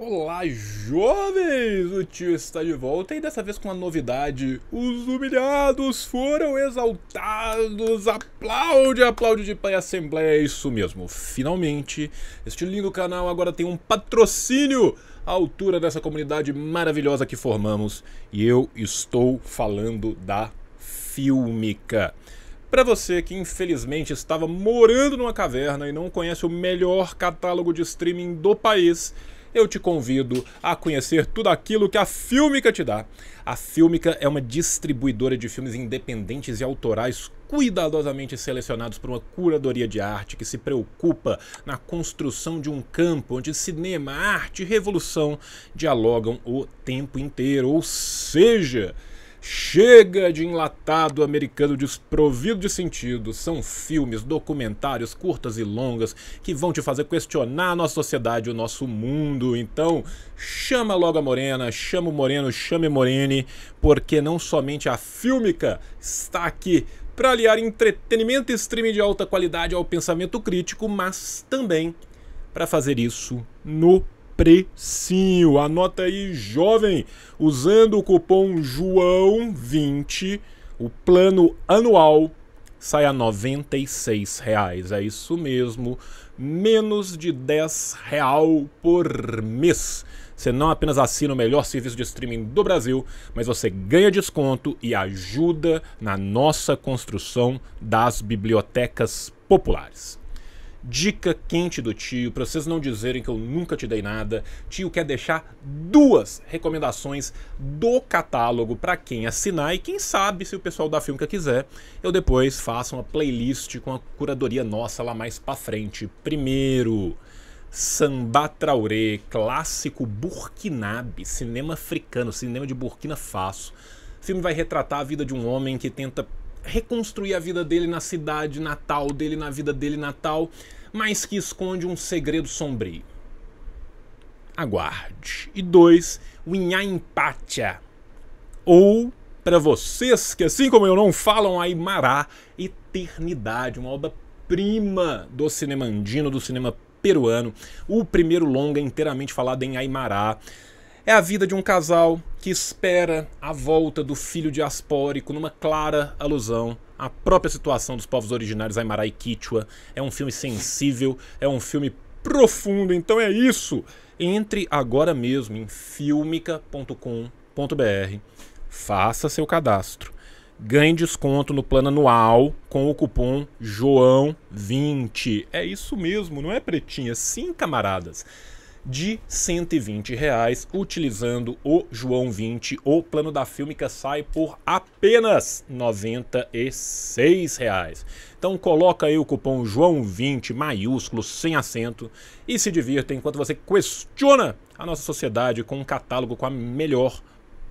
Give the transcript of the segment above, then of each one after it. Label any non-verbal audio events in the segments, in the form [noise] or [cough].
Olá, jovens! O tio está de volta e dessa vez com uma novidade. Os humilhados foram exaltados! Aplaude, aplaude de pai assembleia, é isso mesmo. Finalmente, este lindo canal agora tem um patrocínio à altura dessa comunidade maravilhosa que formamos. E eu estou falando da Filmica. Para você que infelizmente estava morando numa caverna e não conhece o melhor catálogo de streaming do país eu te convido a conhecer tudo aquilo que a Filmica te dá. A Filmica é uma distribuidora de filmes independentes e autorais cuidadosamente selecionados por uma curadoria de arte que se preocupa na construção de um campo onde cinema, arte e revolução dialogam o tempo inteiro. Ou seja, Chega de enlatado americano desprovido de sentido. São filmes, documentários, curtas e longas que vão te fazer questionar a nossa sociedade, o nosso mundo. Então, chama logo a Morena, chama o Moreno, chame Morene, porque não somente a fílmica está aqui para aliar entretenimento e streaming de alta qualidade ao pensamento crítico, mas também para fazer isso no precinho. Anota aí, jovem, usando o cupom João20, o plano anual sai a 96 reais. É isso mesmo, menos de R$ real por mês. Você não apenas assina o melhor serviço de streaming do Brasil, mas você ganha desconto e ajuda na nossa construção das bibliotecas populares. Dica quente do tio, para vocês não dizerem que eu nunca te dei nada. Tio quer deixar duas recomendações do catálogo para quem assinar e quem sabe, se o pessoal da Filmca quiser, eu depois faço uma playlist com a curadoria nossa lá mais para frente. Primeiro, Samba Traoré, clássico burkinabe, cinema africano, cinema de Burkina Faso. O filme vai retratar a vida de um homem que tenta reconstruir a vida dele na cidade natal dele, na vida dele natal, mas que esconde um segredo sombrio. Aguarde. E dois, o Inhá Empatia. Ou, para vocês que assim como eu não falam Aimará, Eternidade, uma obra-prima do cinema andino, do cinema peruano, o primeiro longa inteiramente falado em Aimará. É a vida de um casal que espera a volta do filho diaspórico numa clara alusão à própria situação dos povos originários Aymara e É um filme sensível, é um filme profundo, então é isso. Entre agora mesmo em filmica.com.br, faça seu cadastro. Ganhe desconto no plano anual com o cupom João20. É isso mesmo, não é pretinha? Sim, camaradas de 120 reais utilizando o João 20. O plano da Filmica sai por apenas 96 reais. Então coloca aí o cupom João 20 maiúsculo sem acento e se divirta enquanto você questiona a nossa sociedade com um catálogo com a melhor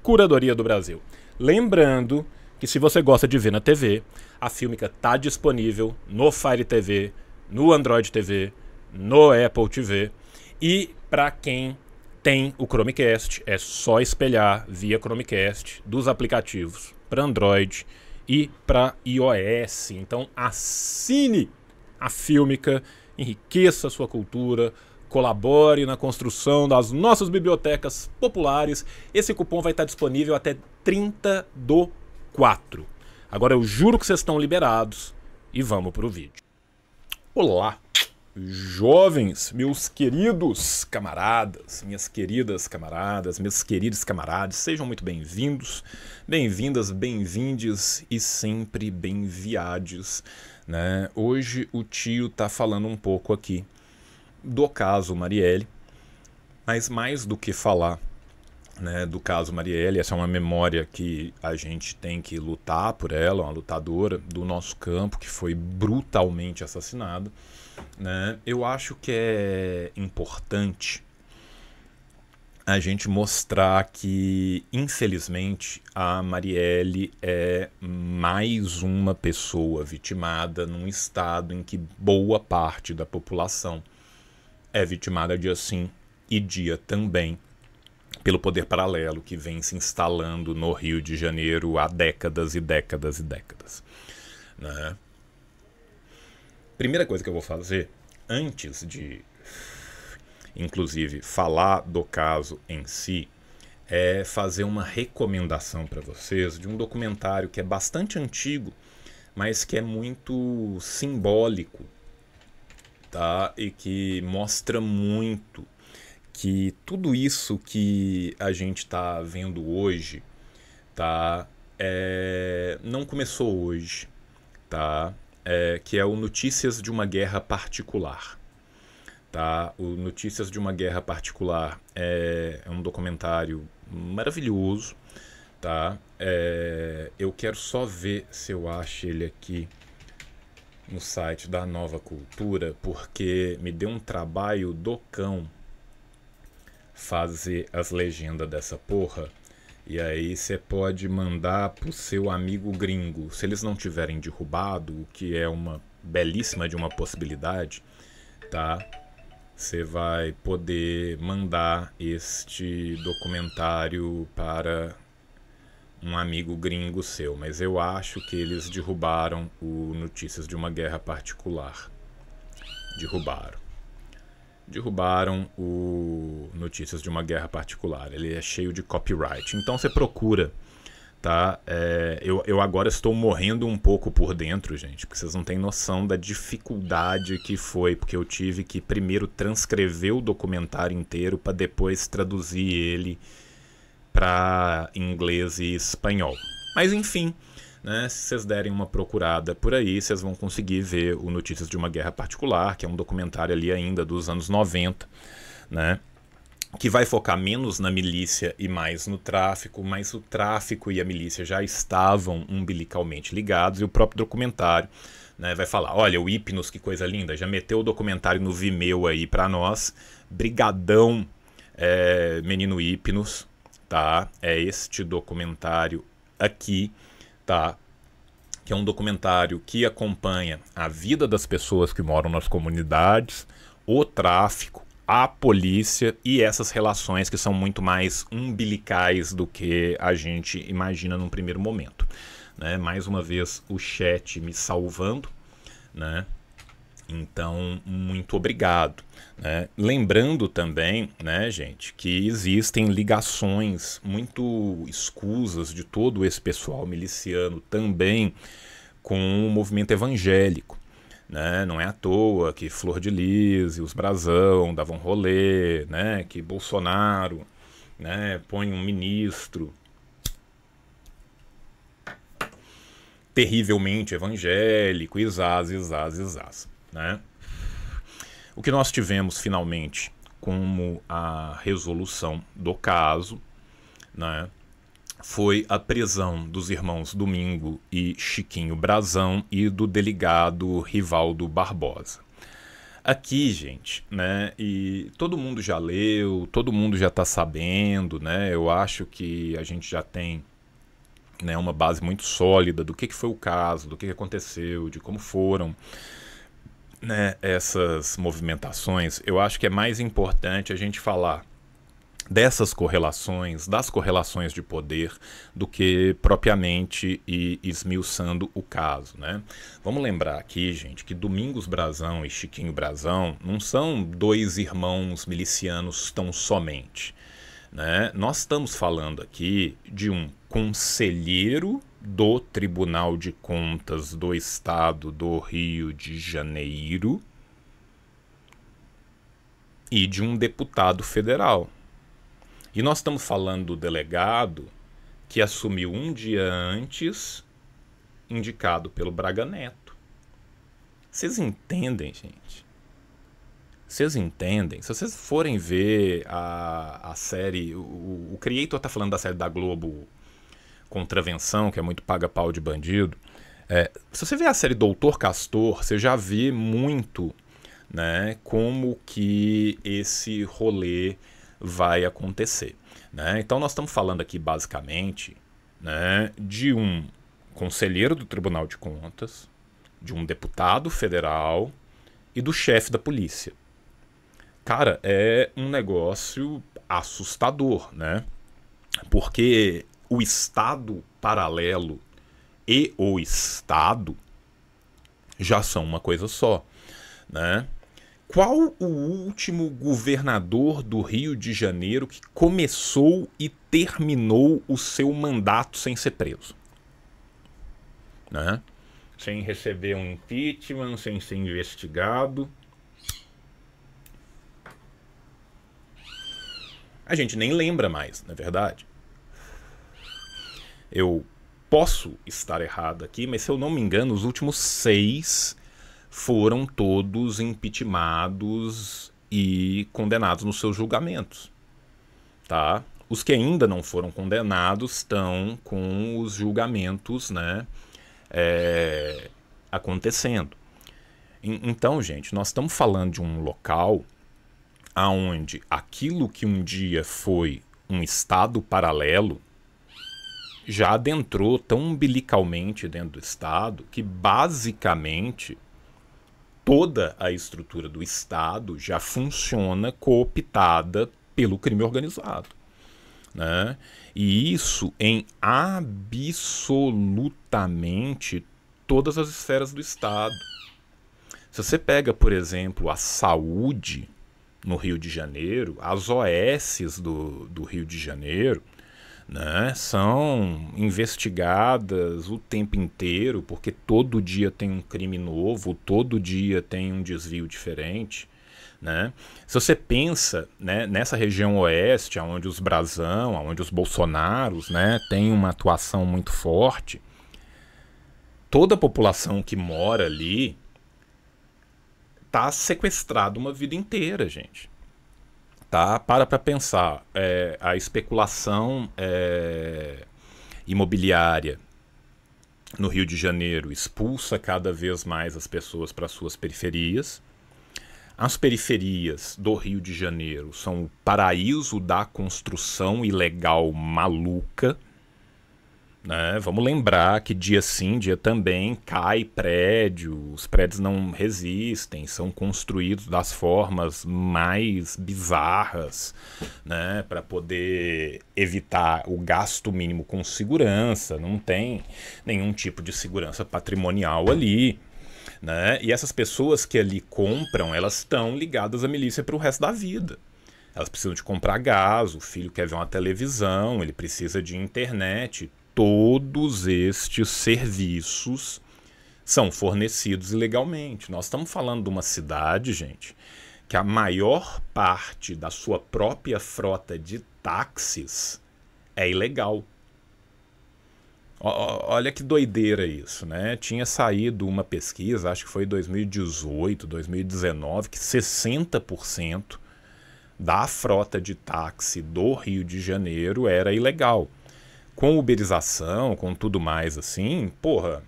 curadoria do Brasil. Lembrando que se você gosta de ver na TV, a Filmica está disponível no Fire TV, no Android TV, no Apple TV e para quem tem o Chromecast, é só espelhar via Chromecast dos aplicativos para Android e para iOS. Então assine a Filmica, enriqueça a sua cultura, colabore na construção das nossas bibliotecas populares. Esse cupom vai estar disponível até 30 do 4. Agora eu juro que vocês estão liberados e vamos para o vídeo. Olá! jovens, meus queridos camaradas, minhas queridas camaradas, meus queridos camaradas, sejam muito bem-vindos, bem-vindas, bem-vindes e sempre bem-viades. Né? Hoje o tio tá falando um pouco aqui do caso Marielle, mas mais do que falar né, do caso Marielle, essa é uma memória que a gente tem que lutar por ela, uma lutadora do nosso campo que foi brutalmente assassinada. Né? Eu acho que é importante a gente mostrar que, infelizmente, a Marielle é mais uma pessoa vitimada num estado em que boa parte da população é vitimada dia sim e dia também pelo poder paralelo que vem se instalando no Rio de Janeiro há décadas e décadas e décadas. Né? Primeira coisa que eu vou fazer, antes de, inclusive, falar do caso em si, é fazer uma recomendação para vocês de um documentário que é bastante antigo, mas que é muito simbólico, tá? E que mostra muito que tudo isso que a gente está vendo hoje, tá? É, não começou hoje, tá? é, que é o Notícias de uma Guerra Particular. Tá? O Notícias de uma Guerra Particular é, é, um documentário maravilhoso. Tá? É, eu quero só ver se eu acho ele aqui no site da Nova Cultura, porque me deu um trabalho do cão fazer as legendas dessa porra. E aí você pode mandar pro seu amigo gringo. Se eles não tiverem derrubado, o que é uma belíssima de uma possibilidade, tá? Você vai poder mandar este documentário para um amigo gringo seu, mas eu acho que eles derrubaram o Notícias de uma Guerra Particular. Derrubaram derrubaram o Notícias de uma Guerra Particular. Ele é cheio de copyright. Então você procura, tá? É, eu, eu agora estou morrendo um pouco por dentro, gente, porque vocês não têm noção da dificuldade que foi, porque eu tive que primeiro transcrever o documentário inteiro para depois traduzir ele para inglês e espanhol. Mas enfim. Né? Se vocês derem uma procurada por aí, vocês vão conseguir ver o Notícias de uma Guerra Particular, que é um documentário ali ainda dos anos 90, né? que vai focar menos na milícia e mais no tráfico, mas o tráfico e a milícia já estavam umbilicalmente ligados, e o próprio documentário né, vai falar, olha, o Hipnos, que coisa linda, já meteu o documentário no Vimeo aí para nós, brigadão, é, menino Hipnos, tá? É este documentário aqui, tá? Que é um documentário que acompanha a vida das pessoas que moram nas comunidades, o tráfico, a polícia e essas relações que são muito mais umbilicais do que a gente imagina num primeiro momento. Né? Mais uma vez, o chat me salvando, né? Então, muito obrigado. Né? Lembrando também, né, gente, que existem ligações muito escusas de todo esse pessoal miliciano também com o movimento evangélico. Né? Não é à toa que Flor de Lis e os Brasão davam rolê, né? que Bolsonaro né? põe um ministro terrivelmente evangélico, e zaz, e zaz, e zaz. Né? O que nós tivemos finalmente como a resolução do caso né, foi a prisão dos irmãos Domingo e Chiquinho Brazão e do delegado Rivaldo Barbosa. Aqui, gente, né? E todo mundo já leu, todo mundo já está sabendo, né? Eu acho que a gente já tem né, uma base muito sólida do que, que foi o caso, do que, que aconteceu, de como foram né, essas movimentações, eu acho que é mais importante a gente falar dessas correlações, das correlações de poder, do que propriamente e esmiuçando o caso, né? Vamos lembrar aqui, gente, que Domingos Brazão e Chiquinho Brazão não são dois irmãos milicianos tão somente, né? Nós estamos falando aqui de um conselheiro do Tribunal de Contas do Estado do Rio de Janeiro e de um deputado federal. E nós estamos falando do delegado que assumiu um dia antes, indicado pelo Braga Neto. Vocês entendem, gente? Vocês entendem? Se vocês forem ver a, a série. O, o Creator está falando da série da Globo contravenção, que é muito paga-pau de bandido. É, se você vê a série Doutor Castor, você já vê muito né, como que esse rolê vai acontecer. Né? Então nós estamos falando aqui basicamente né, de um conselheiro do Tribunal de Contas, de um deputado federal e do chefe da polícia. Cara, é um negócio assustador, né? Porque o Estado paralelo e o Estado já são uma coisa só. Né? Qual o último governador do Rio de Janeiro que começou e terminou o seu mandato sem ser preso? Né? Sem receber um impeachment, sem ser investigado. A gente nem lembra mais, na é verdade. Eu posso estar errado aqui, mas se eu não me engano, os últimos seis foram todos impeachmentados e condenados nos seus julgamentos. Tá? Os que ainda não foram condenados estão com os julgamentos né, é, acontecendo. Então, gente, nós estamos falando de um local aonde aquilo que um dia foi um estado paralelo, já adentrou tão umbilicalmente dentro do Estado que, basicamente, toda a estrutura do Estado já funciona cooptada pelo crime organizado. Né? E isso em absolutamente todas as esferas do Estado. Se você pega, por exemplo, a saúde no Rio de Janeiro, as OS do, do Rio de Janeiro, né, são investigadas o tempo inteiro, porque todo dia tem um crime novo, todo dia tem um desvio diferente. Né? Se você pensa né, nessa região oeste, onde os Brasão, onde os Bolsonaros né, têm uma atuação muito forte, toda a população que mora ali está sequestrada uma vida inteira, gente tá? Para para pensar, é, a especulação é, imobiliária no Rio de Janeiro expulsa cada vez mais as pessoas para suas periferias. As periferias do Rio de Janeiro são o paraíso da construção ilegal maluca. Né? Vamos lembrar que dia sim, dia também cai prédio, os prédios não resistem, são construídos das formas mais bizarras, né? para poder evitar o gasto mínimo com segurança, não tem nenhum tipo de segurança patrimonial ali. Né? E essas pessoas que ali compram, elas estão ligadas à milícia para o resto da vida. Elas precisam de comprar gás, o filho quer ver uma televisão, ele precisa de internet todos estes serviços são fornecidos ilegalmente. Nós estamos falando de uma cidade, gente, que a maior parte da sua própria frota de táxis é ilegal. Olha que doideira isso, né? Tinha saído uma pesquisa, acho que foi 2018, 2019, que 60% da frota de táxi do Rio de Janeiro era ilegal com uberização, com tudo mais assim, porra,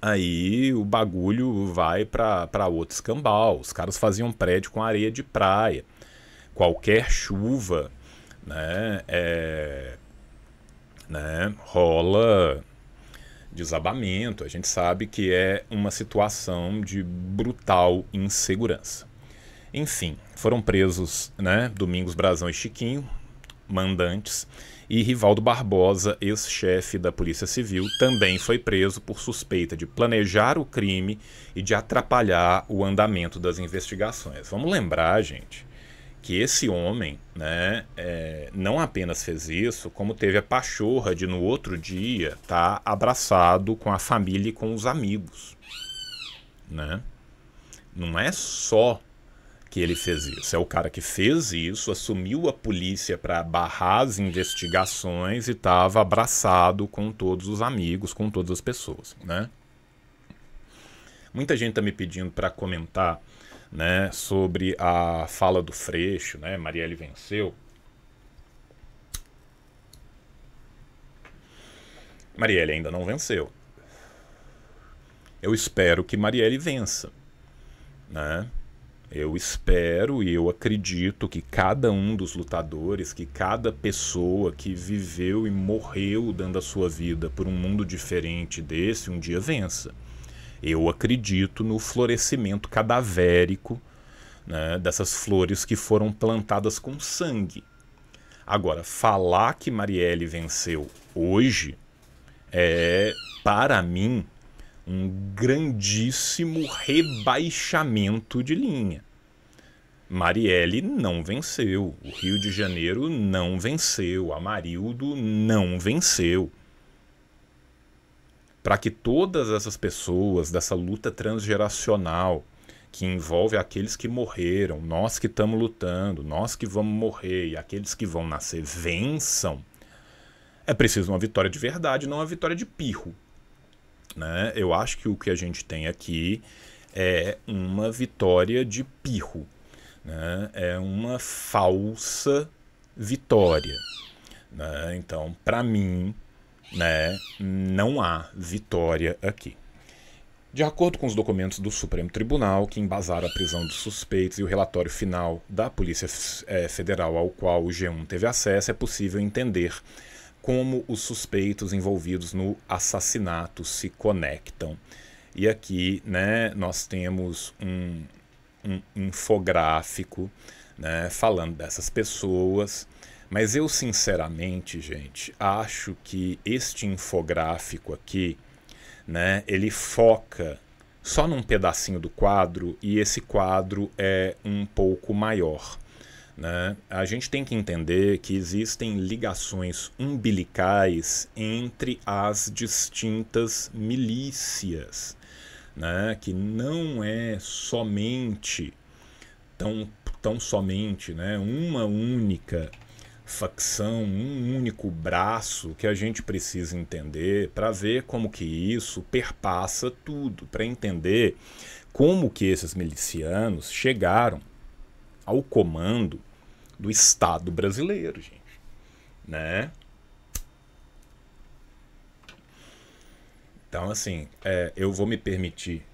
aí o bagulho vai para outro escambau. Os caras faziam prédio com areia de praia. Qualquer chuva, né, é, né, rola desabamento. A gente sabe que é uma situação de brutal insegurança. Enfim, foram presos, né, Domingos Brazão e Chiquinho, mandantes e Rivaldo Barbosa, ex-chefe da Polícia Civil, também foi preso por suspeita de planejar o crime e de atrapalhar o andamento das investigações. Vamos lembrar, gente, que esse homem né, é, não apenas fez isso, como teve a pachorra de, no outro dia, estar tá abraçado com a família e com os amigos. Né? Não é só que ele fez isso. É o cara que fez isso, assumiu a polícia para barrar as investigações e estava abraçado com todos os amigos, com todas as pessoas, né? Muita gente está me pedindo para comentar, né, sobre a fala do Freixo, né? Marielle venceu. Marielle ainda não venceu. Eu espero que Marielle vença, né? Eu espero e eu acredito que cada um dos lutadores, que cada pessoa que viveu e morreu dando a sua vida por um mundo diferente desse, um dia vença. Eu acredito no florescimento cadavérico né, dessas flores que foram plantadas com sangue. Agora, falar que Marielle venceu hoje é, para mim, um grandíssimo rebaixamento de linha. Marielle não venceu, o Rio de Janeiro não venceu, Amarildo não venceu. Para que todas essas pessoas dessa luta transgeracional, que envolve aqueles que morreram, nós que estamos lutando, nós que vamos morrer e aqueles que vão nascer vençam, é preciso uma vitória de verdade, não uma vitória de pirro. Né? Eu acho que o que a gente tem aqui é uma vitória de pirro, né? é uma falsa vitória. Né? Então, para mim, né, não há vitória aqui. De acordo com os documentos do Supremo Tribunal, que embasaram a prisão dos suspeitos e o relatório final da Polícia eh, Federal ao qual o G1 teve acesso, é possível entender como os suspeitos envolvidos no assassinato se conectam. E aqui né, nós temos um, um infográfico né, falando dessas pessoas. Mas eu, sinceramente, gente, acho que este infográfico aqui, né, ele foca só num pedacinho do quadro e esse quadro é um pouco maior. Né? A gente tem que entender que existem ligações umbilicais entre as distintas milícias, né? que não é somente, tão, tão somente, né? uma única facção, um único braço que a gente precisa entender para ver como que isso perpassa tudo, para entender como que esses milicianos chegaram ao comando do Estado brasileiro, gente. Né? Então, assim, é, eu vou me permitir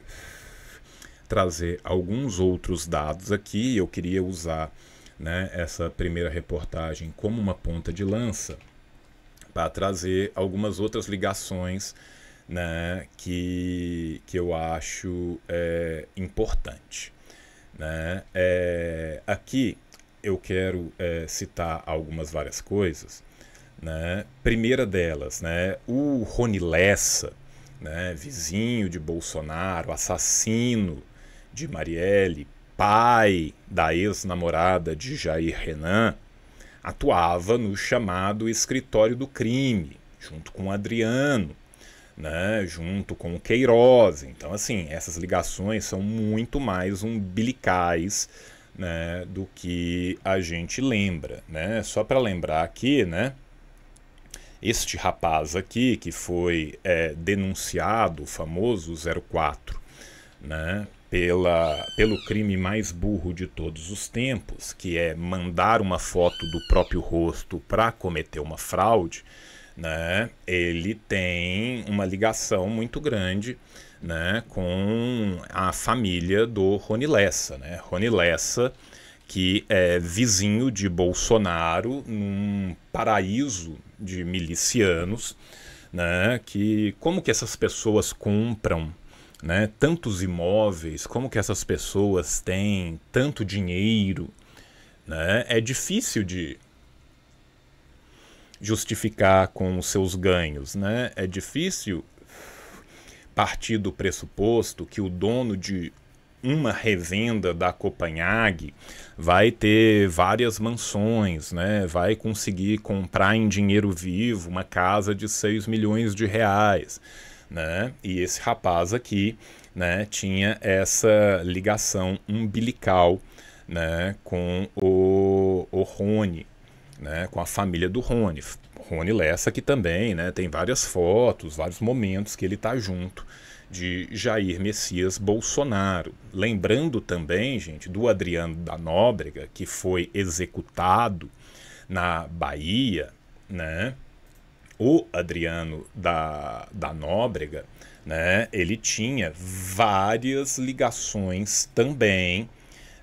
trazer alguns outros dados aqui. Eu queria usar né, essa primeira reportagem como uma ponta de lança para trazer algumas outras ligações né, que, que eu acho é, importante. Né? É, aqui eu quero é, citar algumas várias coisas. Né? Primeira delas, né, o Rony Lessa, né, vizinho de Bolsonaro, assassino de Marielle, pai da ex-namorada de Jair Renan, atuava no chamado Escritório do Crime, junto com Adriano, né, junto com Queiroz. Então, assim, essas ligações são muito mais umbilicais né, do que a gente lembra. Né? Só para lembrar aqui, né, este rapaz aqui que foi é, denunciado, o famoso 04, né, pela, pelo crime mais burro de todos os tempos, que é mandar uma foto do próprio rosto para cometer uma fraude, né, ele tem uma ligação muito grande né, com a família do Rony Lessa. Né? Rony Lessa, que é vizinho de Bolsonaro, num paraíso de milicianos, né, que como que essas pessoas compram né, tantos imóveis, como que essas pessoas têm tanto dinheiro, né, é difícil de justificar com os seus ganhos, né? É difícil partir do pressuposto que o dono de uma revenda da Copenhague vai ter várias mansões, né? vai conseguir comprar em dinheiro vivo uma casa de 6 milhões de reais. Né? E esse rapaz aqui né, tinha essa ligação umbilical né, com o, o Rony, né, com a família do Rony. Rony Lessa que também, né, tem várias fotos, vários momentos que ele está junto de Jair Messias Bolsonaro. Lembrando também, gente, do Adriano da Nóbrega, que foi executado na Bahia, né? O Adriano da, da Nóbrega, né? Ele tinha várias ligações também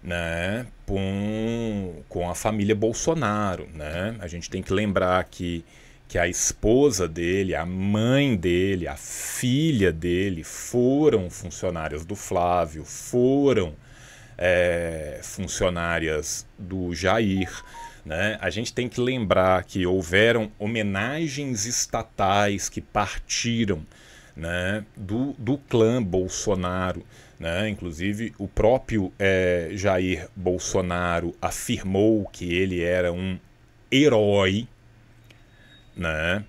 né, com, com a família Bolsonaro. Né? A gente tem que lembrar que, que a esposa dele, a mãe dele, a filha dele foram funcionárias do Flávio, foram é, funcionárias do Jair. Né? A gente tem que lembrar que houveram homenagens estatais que partiram né, do, do clã Bolsonaro. Né? Inclusive, o próprio é, Jair Bolsonaro afirmou que ele era um herói. Né?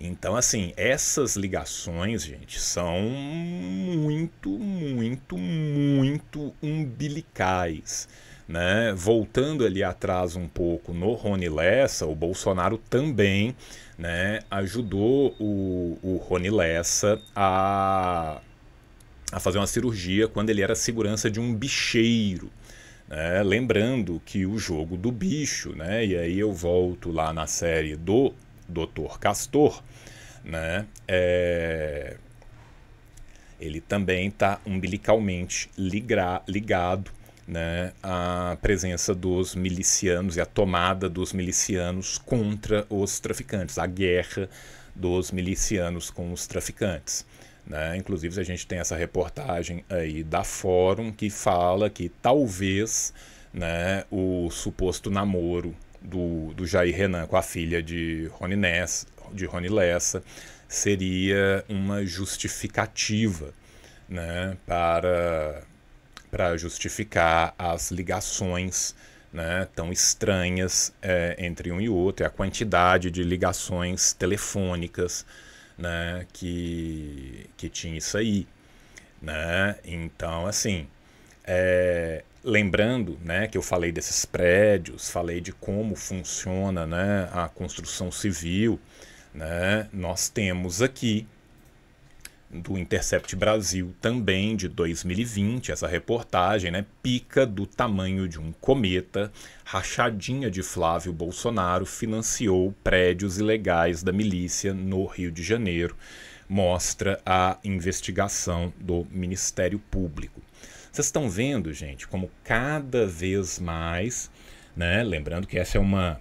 Então, assim, essas ligações, gente, são muito, muito, muito umbilicais. Né? Voltando ali atrás um pouco no Rony Lessa, o Bolsonaro também né, ajudou o, o Rony Lessa a a fazer uma cirurgia quando ele era segurança de um bicheiro. Né? Lembrando que o jogo do bicho, né? e aí eu volto lá na série do Dr. Castor, né? É... ele também está umbilicalmente ligra... ligado né, presença dos milicianos e à tomada dos milicianos contra os traficantes, a guerra dos milicianos com os traficantes. Né? Inclusive, a gente tem essa reportagem aí da Fórum que fala que talvez né, o suposto namoro do, do Jair Renan com a filha de Rony, Ness, de Rony Lessa seria uma justificativa né, para, para justificar as ligações né, tão estranhas é, entre um e outro, e a quantidade de ligações telefônicas né, que, que tinha isso aí. Né? Então, assim, é, lembrando né, que eu falei desses prédios, falei de como funciona né, a construção civil, né, nós temos aqui do Intercept Brasil também de 2020, essa reportagem, né? Pica do tamanho de um cometa, rachadinha de Flávio Bolsonaro financiou prédios ilegais da milícia no Rio de Janeiro, mostra a investigação do Ministério Público. Vocês estão vendo, gente, como cada vez mais, né? Lembrando que essa é uma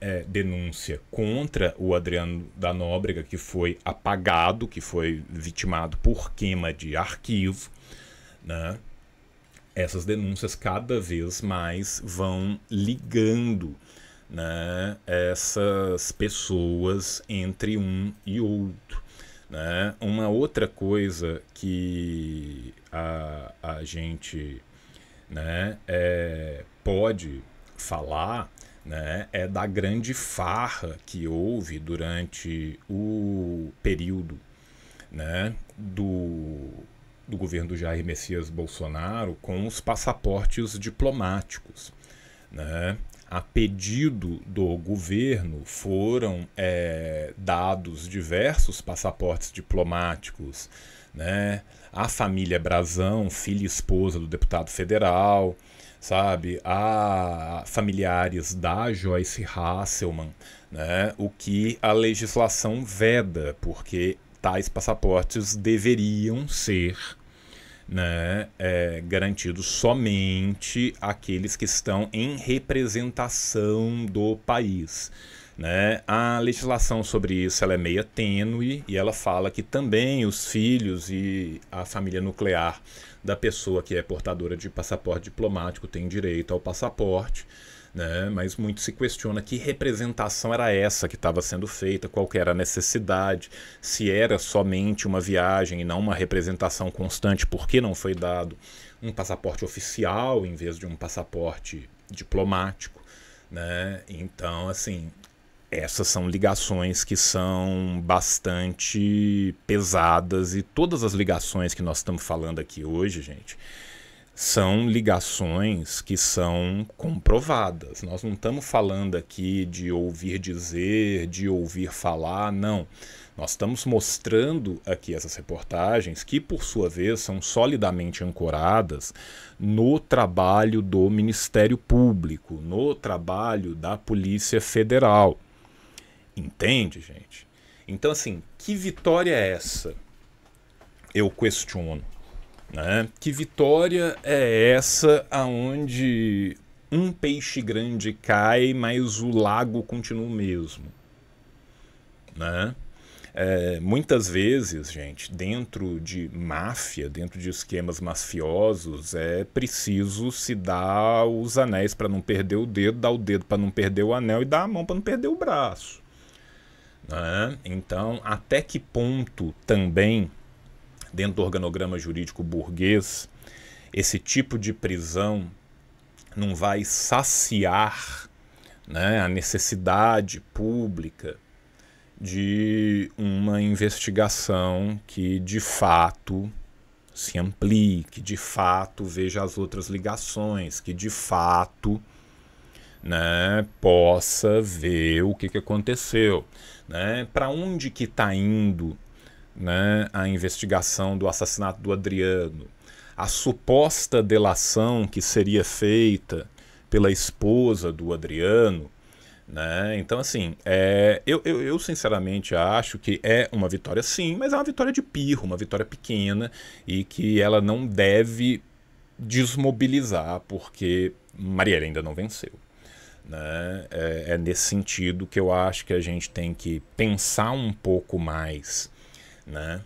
é, denúncia contra o Adriano da Nóbrega, que foi apagado, que foi vitimado por queima de arquivo, né? essas denúncias cada vez mais vão ligando né, essas pessoas entre um e outro. Né? Uma outra coisa que a, a gente né, é, pode falar né, é da grande farra que houve durante o período né, do, do governo do Jair Messias Bolsonaro com os passaportes diplomáticos. Né? A pedido do governo foram é, dados diversos passaportes diplomáticos né? à família Brazão, filha e esposa do deputado federal sabe? a familiares da Joyce Hasselman, né? O que a legislação veda, porque tais passaportes deveriam ser né, é, garantidos somente aqueles que estão em representação do país. Né? A legislação sobre isso é meia tênue e ela fala que também os filhos e a família nuclear da pessoa que é portadora de passaporte diplomático tem direito ao passaporte. Né? Mas muito se questiona que representação era essa que estava sendo feita, qual era a necessidade, se era somente uma viagem e não uma representação constante, por que não foi dado um passaporte oficial em vez de um passaporte diplomático, né? Então, assim, essas são ligações que são bastante pesadas e todas as ligações que nós estamos falando aqui hoje, gente, são ligações que são comprovadas. Nós não estamos falando aqui de ouvir dizer, de ouvir falar, não. Nós estamos mostrando aqui essas reportagens que, por sua vez, são solidamente ancoradas no trabalho do Ministério Público, no trabalho da Polícia Federal. Entende, gente? Então, assim, que vitória é essa? Eu questiono. Né? Que vitória é essa aonde um peixe grande cai, mas o lago continua o mesmo? Né? É, muitas vezes, gente, dentro de máfia, dentro de esquemas mafiosos, é preciso se dar os anéis para não perder o dedo, dar o dedo para não perder o anel e dar a mão para não perder o braço. Né? Então, até que ponto também, dentro do organograma jurídico burguês, esse tipo de prisão não vai saciar né, a necessidade pública de uma investigação que de fato se amplie, que de fato veja as outras ligações, que de fato né, possa ver o que, que aconteceu, né, para onde que está indo né, a investigação do assassinato do Adriano, a suposta delação que seria feita pela esposa do Adriano, né? Então, assim, é, eu, eu, eu, sinceramente acho que é uma vitória sim, mas é uma vitória de pirro, uma vitória pequena e que ela não deve desmobilizar, porque Marielle ainda não venceu. Né? É, é, nesse sentido que eu acho que a gente tem que pensar um pouco mais né?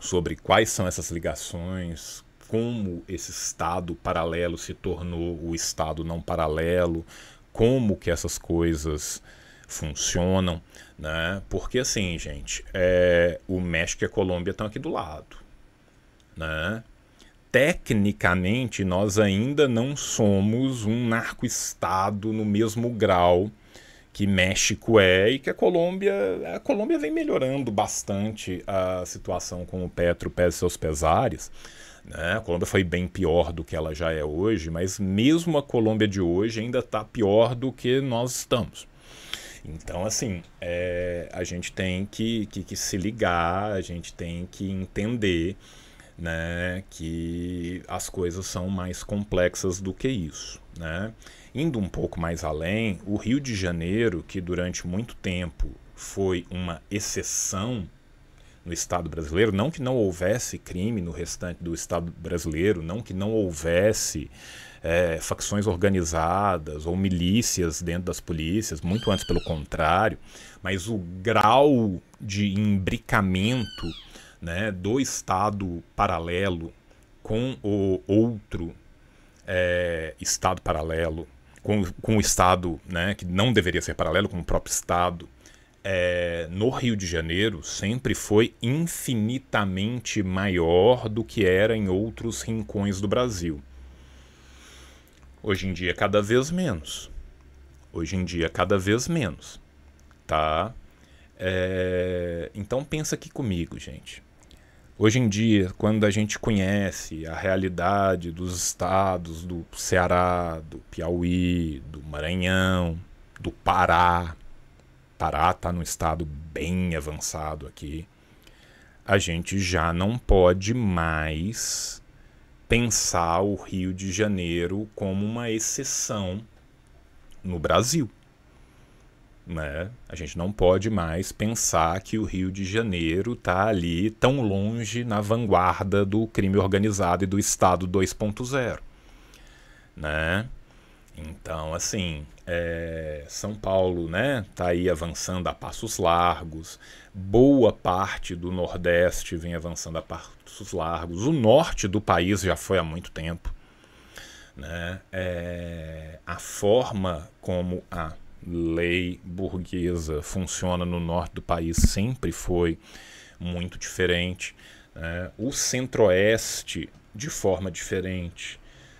sobre quais são essas ligações, como esse estado paralelo se tornou o estado não paralelo, como que essas coisas funcionam, né? Porque assim, gente, é, o México e a Colômbia estão aqui do lado, né? tecnicamente nós ainda não somos um narco-estado no mesmo grau que México é e que a Colômbia a Colômbia vem melhorando bastante a situação com o Petro pese seus pesares né? a Colômbia foi bem pior do que ela já é hoje mas mesmo a Colômbia de hoje ainda está pior do que nós estamos então, assim, é, a gente tem que, que, que se ligar, a gente tem que entender né, que as coisas são mais complexas do que isso. Né? Indo um pouco mais além, o Rio de Janeiro, que durante muito tempo foi uma exceção no Estado brasileiro, não que não houvesse crime no restante do Estado brasileiro, não que não houvesse é, facções organizadas ou milícias dentro das polícias, muito antes pelo contrário, mas o grau de imbricamento né, do Estado paralelo com o outro é, Estado paralelo, com, com o Estado né, que não deveria ser paralelo, com o próprio Estado, é, no Rio de Janeiro sempre foi infinitamente maior do que era em outros rincões do Brasil. Hoje em dia, cada vez menos. Hoje em dia, cada vez menos. Tá? É, então, pensa aqui comigo, gente. Hoje em dia, quando a gente conhece a realidade dos estados do Ceará, do Piauí, do Maranhão, do Pará, Pará está num estado bem avançado aqui, a gente já não pode mais pensar o Rio de Janeiro como uma exceção no Brasil. Né? A gente não pode mais pensar que o Rio de Janeiro está ali tão longe na vanguarda do crime organizado e do Estado 2.0. Né? Então, assim, é, São Paulo né, tá aí avançando a passos largos, boa parte do Nordeste vem avançando a passos largos, o norte do país já foi há muito tempo. Né? É, a forma como a lei burguesa funciona no norte do país sempre foi muito diferente. Né? O centro-oeste, de forma diferente,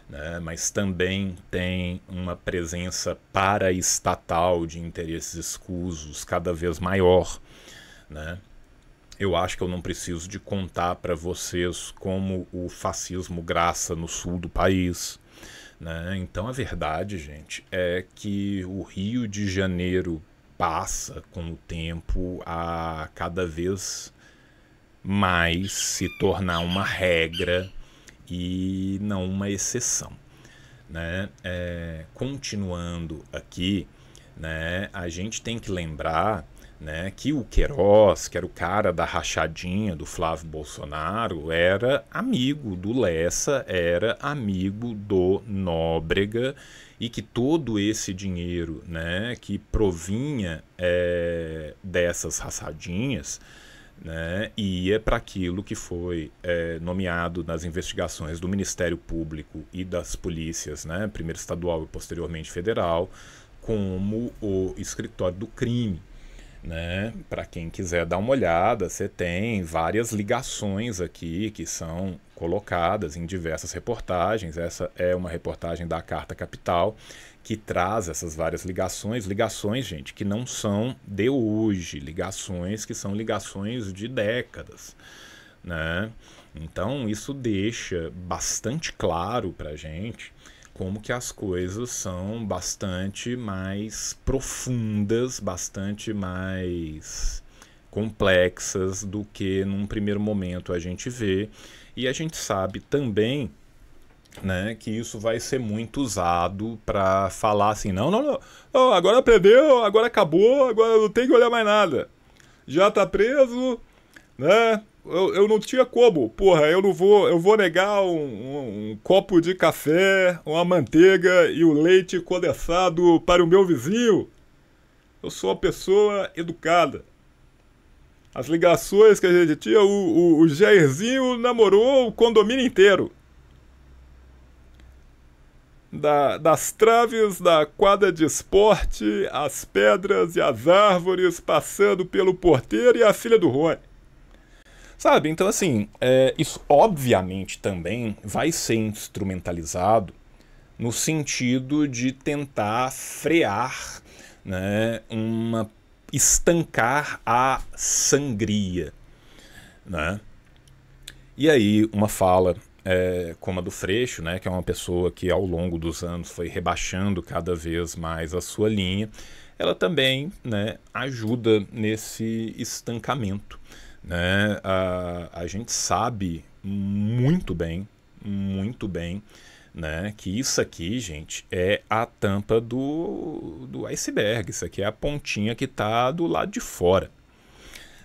né? mas também tem uma presença paraestatal de interesses escusos cada vez maior. Né? Eu acho que eu não preciso de contar para vocês como o fascismo graça no sul do país. Né? Então a verdade, gente, é que o Rio de Janeiro passa com o tempo a cada vez mais se tornar uma regra e não uma exceção. Né? É, continuando aqui, né, a gente tem que lembrar né, que o Queiroz, que era o cara da rachadinha do Flávio Bolsonaro, era amigo do Lessa, era amigo do Nóbrega, e que todo esse dinheiro né, que provinha é, dessas rachadinhas né, ia para aquilo que foi é, nomeado nas investigações do Ministério Público e das polícias, né, primeiro estadual e posteriormente federal, como o escritório do crime né? Para quem quiser dar uma olhada, você tem várias ligações aqui que são colocadas em diversas reportagens. Essa é uma reportagem da Carta Capital que traz essas várias ligações, ligações, gente, que não são de hoje, ligações que são ligações de décadas, né? Então isso deixa bastante claro para gente gente como que as coisas são bastante mais profundas, bastante mais complexas do que num primeiro momento a gente vê. E a gente sabe também né, que isso vai ser muito usado para falar assim, não, não, não, agora aprendeu, agora acabou, agora não tem que olhar mais nada. Já está preso, né? Eu, eu não tinha como. Porra, eu não vou. Eu vou negar um, um, um copo de café, uma manteiga e o um leite condensado para o meu vizinho. Eu sou uma pessoa educada. As ligações que a gente tinha, o, o, o Jairzinho namorou o condomínio inteiro. Da, das traves da quadra de esporte, as pedras e as árvores, passando pelo porteiro e a filha do Rony. Sabe? Então, assim, é, isso obviamente também vai ser instrumentalizado no sentido de tentar frear, né, uma estancar a sangria, né? E aí uma fala é, como a do Freixo, né, que é uma pessoa que ao longo dos anos foi rebaixando cada vez mais a sua linha, ela também né, ajuda nesse estancamento. Né? A, a gente sabe muito bem, muito bem, né? Que isso aqui, gente, é a tampa do, do iceberg. Isso aqui é a pontinha que está do lado de fora.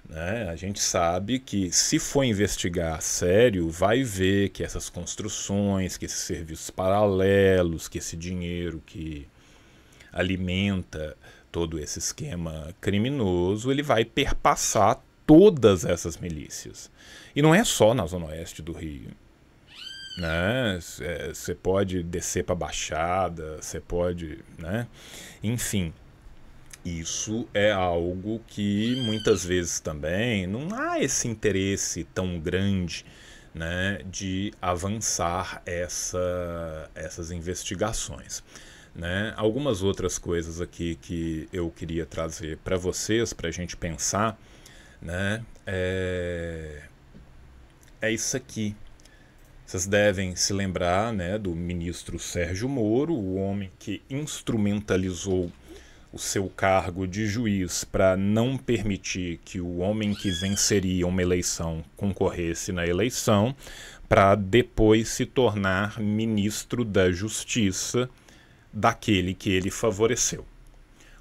Né? A gente sabe que, se for investigar sério, vai ver que essas construções, que esses serviços paralelos, que esse dinheiro que alimenta todo esse esquema criminoso, ele vai perpassar todas essas milícias. E não é só na zona oeste do Rio. Você né? É, pode descer para a Baixada, você pode, né? Enfim, isso é algo que muitas vezes também não há esse interesse tão grande, né, de avançar essa, essas investigações. Né? Algumas outras coisas aqui que eu queria trazer para vocês, para a gente pensar, né? É, é isso aqui. Vocês devem se lembrar né, do ministro Sérgio Moro, o homem que instrumentalizou o seu cargo de juiz para não permitir que o homem que venceria uma eleição concorresse na eleição, para depois se tornar ministro da Justiça daquele que ele favoreceu.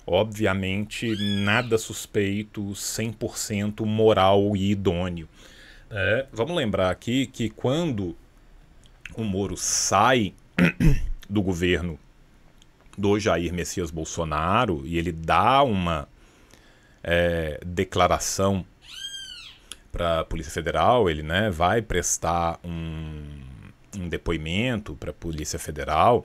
Obviamente, nada suspeito, 100% moral e idôneo. É, vamos lembrar aqui que quando o Moro sai [coughs] do governo do Jair Messias Bolsonaro e ele dá uma é, declaração para a Polícia Federal, ele né, vai prestar um, um depoimento para a Polícia Federal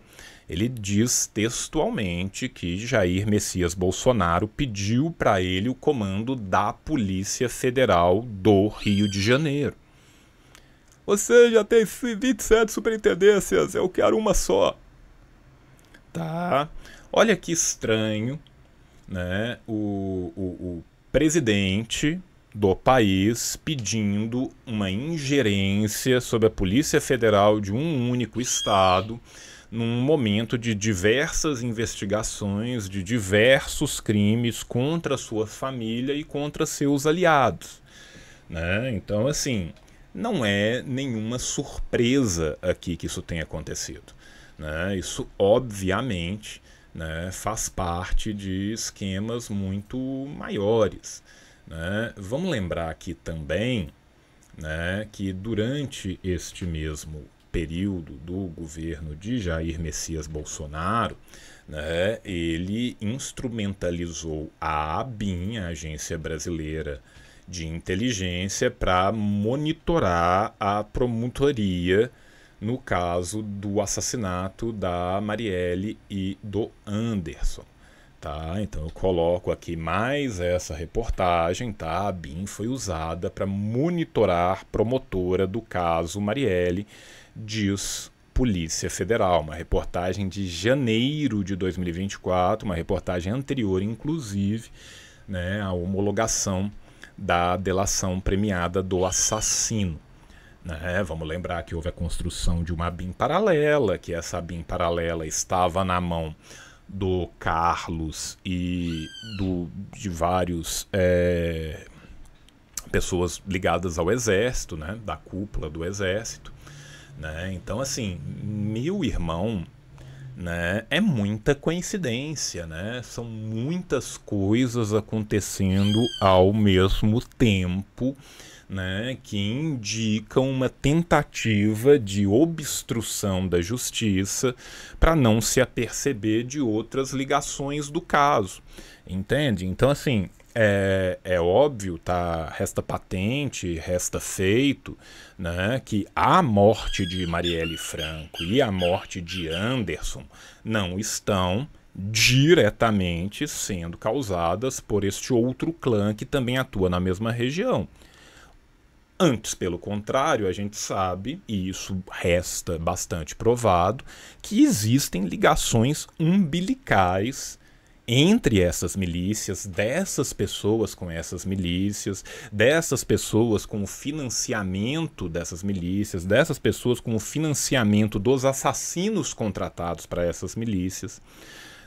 ele diz textualmente que Jair Messias Bolsonaro pediu para ele o comando da Polícia Federal do Rio de Janeiro. Você já tem 27 superintendências, eu quero uma só. Tá. Olha que estranho, né? O, o, o presidente do país pedindo uma ingerência sobre a Polícia Federal de um único estado num momento de diversas investigações, de diversos crimes contra sua família e contra seus aliados. Né? Então, assim, não é nenhuma surpresa aqui que isso tenha acontecido. Né? Isso, obviamente, né, faz parte de esquemas muito maiores. Né? Vamos lembrar aqui também né, que durante este mesmo período do governo de Jair Messias Bolsonaro, né, ele instrumentalizou a ABIN, a Agência Brasileira de Inteligência, para monitorar a promotoria no caso do assassinato da Marielle e do Anderson. Tá, então eu coloco aqui mais essa reportagem, tá? A BIM foi usada para monitorar promotora do caso Marielle diz Polícia Federal. Uma reportagem de janeiro de 2024, uma reportagem anterior, inclusive, né, à homologação da delação premiada do assassino. Né? Vamos lembrar que houve a construção de uma BIM paralela, que essa BIM paralela estava na mão do Carlos e do, de vários é, pessoas ligadas ao exército, né? da cúpula do exército. Né? Então, assim, meu irmão né? É muita coincidência, né? São muitas coisas acontecendo ao mesmo tempo, né? Que indicam uma tentativa de obstrução da justiça para não se aperceber de outras ligações do caso, entende? Então, assim, é, é óbvio, tá? Resta patente, resta feito, né? Que a morte de Marielle Franco e a morte de Anderson não estão diretamente sendo causadas por este outro clã que também atua na mesma região. Antes, pelo contrário, a gente sabe, e isso resta bastante provado, que existem ligações umbilicais entre essas milícias, dessas pessoas com essas milícias, dessas pessoas com o financiamento dessas milícias, dessas pessoas com o financiamento dos assassinos contratados para essas milícias.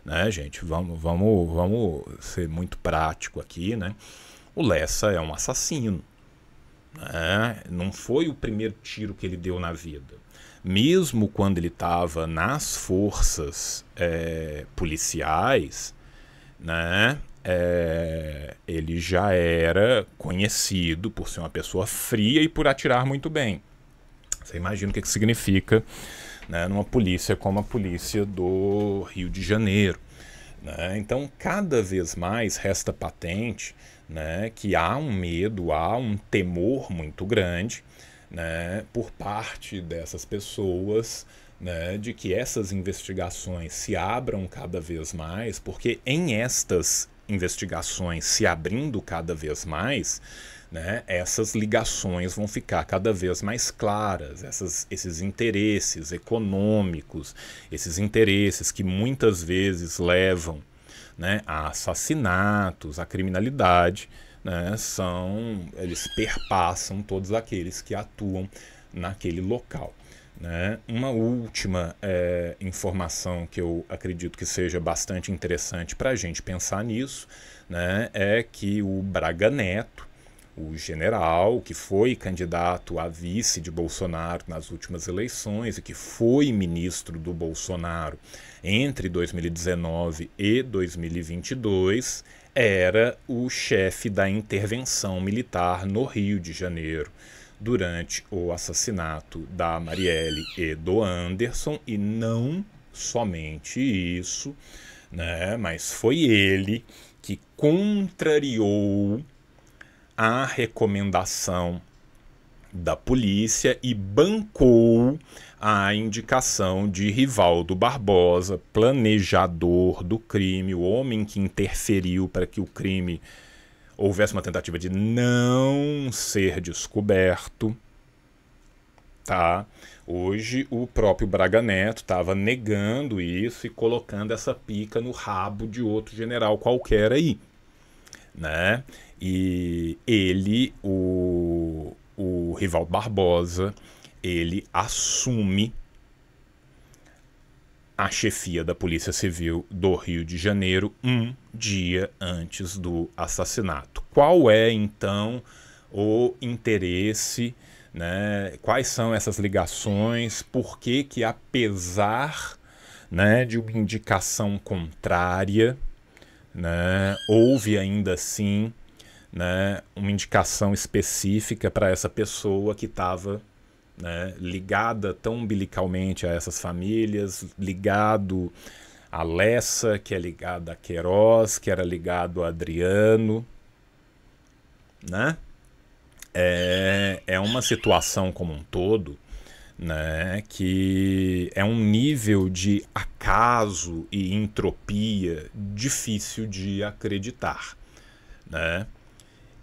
Né, gente? Vamos, vamos, vamos ser muito prático aqui, né? O Lessa é um assassino. Né? Não foi o primeiro tiro que ele deu na vida mesmo quando ele estava nas forças é, policiais, né? É, ele já era conhecido por ser uma pessoa fria e por atirar muito bem. Você imagina o que, que significa né, numa polícia como a polícia do Rio de Janeiro. Né? Então, cada vez mais resta patente né, que há um medo, há um temor muito grande né, por parte dessas pessoas né, de que essas investigações se abram cada vez mais, porque em estas investigações se abrindo cada vez mais, né, essas ligações vão ficar cada vez mais claras, essas, esses interesses econômicos, esses interesses que muitas vezes levam né, a assassinatos, a criminalidade, né, são eles perpassam todos aqueles que atuam naquele local. Né? Uma última é, informação que eu acredito que seja bastante interessante para a gente pensar nisso né, é que o Braga Neto, o general que foi candidato a vice de Bolsonaro nas últimas eleições e que foi ministro do Bolsonaro entre 2019 e 2022, era o chefe da intervenção militar no Rio de Janeiro durante o assassinato da Marielle e do Anderson, e não somente isso, né, mas foi ele que contrariou a recomendação da polícia e bancou a indicação de Rivaldo Barbosa, planejador do crime, o homem que interferiu para que o crime houvesse uma tentativa de não ser descoberto, tá? Hoje o próprio Braga Neto estava negando isso e colocando essa pica no rabo de outro general qualquer aí, né? E ele, o, o Rivaldo Barbosa, ele assume a chefia da Polícia Civil do Rio de Janeiro um dia antes do assassinato. Qual é então o interesse, né? Quais são essas ligações? Por que que apesar, né, de uma indicação contrária, né, houve ainda assim, né, uma indicação específica para essa pessoa que estava né, ligada tão umbilicalmente a essas famílias, ligado a Lessa, que é ligada a Queiroz, que era ligado a Adriano, né? É, é uma situação como um todo, né? Que é um nível de acaso e entropia difícil de acreditar, né?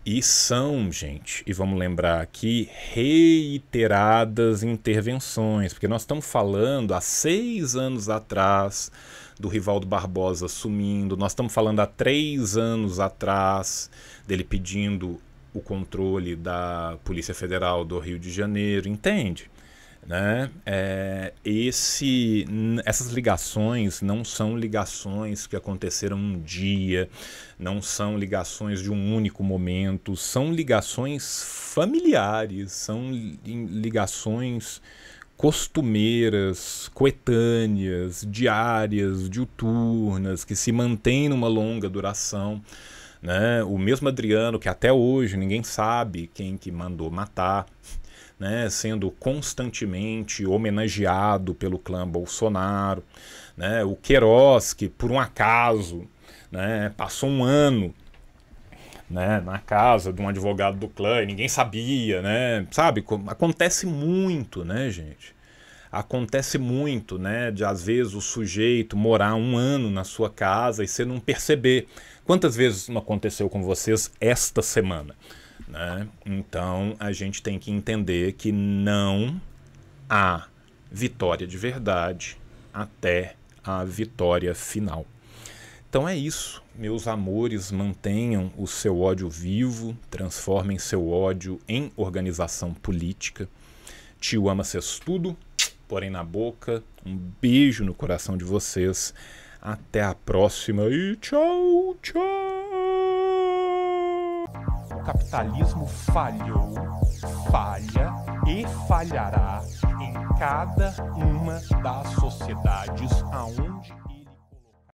E são, gente, e vamos lembrar aqui, reiteradas intervenções, porque nós estamos falando há seis anos atrás do Rivaldo Barbosa sumindo, nós estamos falando há três anos atrás dele pedindo o controle da Polícia Federal do Rio de Janeiro, entende? Né? É, esse, essas ligações não são ligações que aconteceram um dia, não são ligações de um único momento, são ligações familiares, são ligações costumeiras, coetâneas, diárias, diuturnas, que se mantêm numa longa duração. Né? O mesmo Adriano, que até hoje ninguém sabe quem que mandou matar, né, sendo constantemente homenageado pelo clã Bolsonaro. Né, o Queiroz, que por um acaso né, passou um ano né, na casa de um advogado do clã e ninguém sabia, né? Sabe? Acontece muito, né, gente? Acontece muito, né? De às vezes o sujeito morar um ano na sua casa e você não perceber. Quantas vezes não aconteceu com vocês esta semana? Né? Então a gente tem que entender que não há vitória de verdade até a vitória final. Então é isso, meus amores, mantenham o seu ódio vivo, transformem seu ódio em organização política. Tio ama cês tudo, porém na boca. Um beijo no coração de vocês. Até a próxima e tchau, tchau capitalismo falhou, falha e falhará em cada uma das sociedades aonde